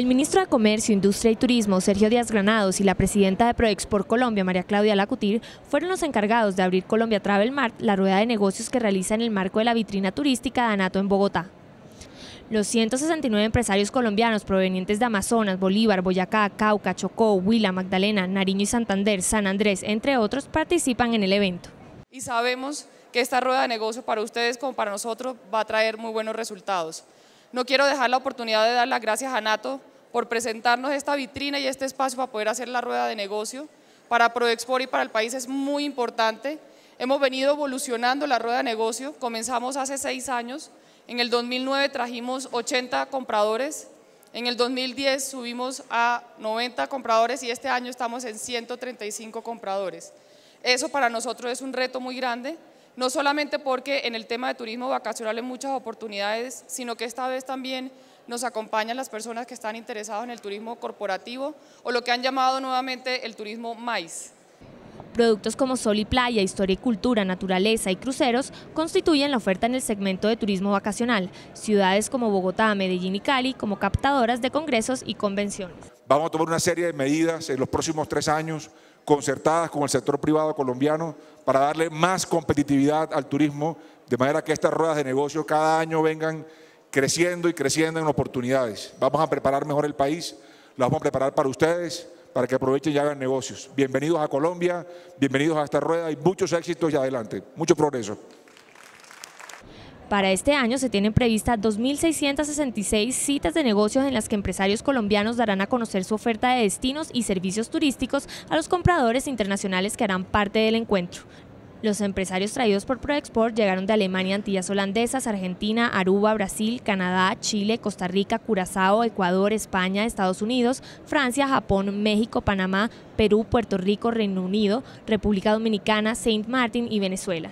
El ministro de Comercio, Industria y Turismo, Sergio Díaz Granados, y la presidenta de Proexport Colombia, María Claudia Lacutir, fueron los encargados de abrir Colombia Travel Mart, la rueda de negocios que realiza en el marco de la vitrina turística de Anato en Bogotá. Los 169 empresarios colombianos provenientes de Amazonas, Bolívar, Boyacá, Cauca, Chocó, Huila, Magdalena, Nariño y Santander, San Andrés, entre otros, participan en el evento. Y sabemos que esta rueda de negocios para ustedes como para nosotros va a traer muy buenos resultados. No quiero dejar la oportunidad de dar las gracias a Nato por presentarnos esta vitrina y este espacio para poder hacer la rueda de negocio. Para ProExport y para el país es muy importante. Hemos venido evolucionando la rueda de negocio. Comenzamos hace seis años. En el 2009 trajimos 80 compradores. En el 2010 subimos a 90 compradores y este año estamos en 135 compradores. Eso para nosotros es un reto muy grande, no solamente porque en el tema de turismo vacacional hay muchas oportunidades, sino que esta vez también nos acompañan las personas que están interesadas en el turismo corporativo o lo que han llamado nuevamente el turismo maíz. Productos como sol y playa, historia y cultura, naturaleza y cruceros constituyen la oferta en el segmento de turismo vacacional, ciudades como Bogotá, Medellín y Cali como captadoras de congresos y convenciones. Vamos a tomar una serie de medidas en los próximos tres años concertadas con el sector privado colombiano para darle más competitividad al turismo, de manera que estas ruedas de negocio cada año vengan creciendo y creciendo en oportunidades. Vamos a preparar mejor el país, lo vamos a preparar para ustedes, para que aprovechen y hagan negocios. Bienvenidos a Colombia, bienvenidos a esta rueda y muchos éxitos y adelante, mucho progreso. Para este año se tienen previstas 2.666 citas de negocios en las que empresarios colombianos darán a conocer su oferta de destinos y servicios turísticos a los compradores internacionales que harán parte del encuentro. Los empresarios traídos por ProExport llegaron de Alemania, Antillas Holandesas, Argentina, Aruba, Brasil, Canadá, Chile, Costa Rica, Curazao, Ecuador, España, Estados Unidos, Francia, Japón, México, Panamá, Perú, Puerto Rico, Reino Unido, República Dominicana, Saint Martin y Venezuela.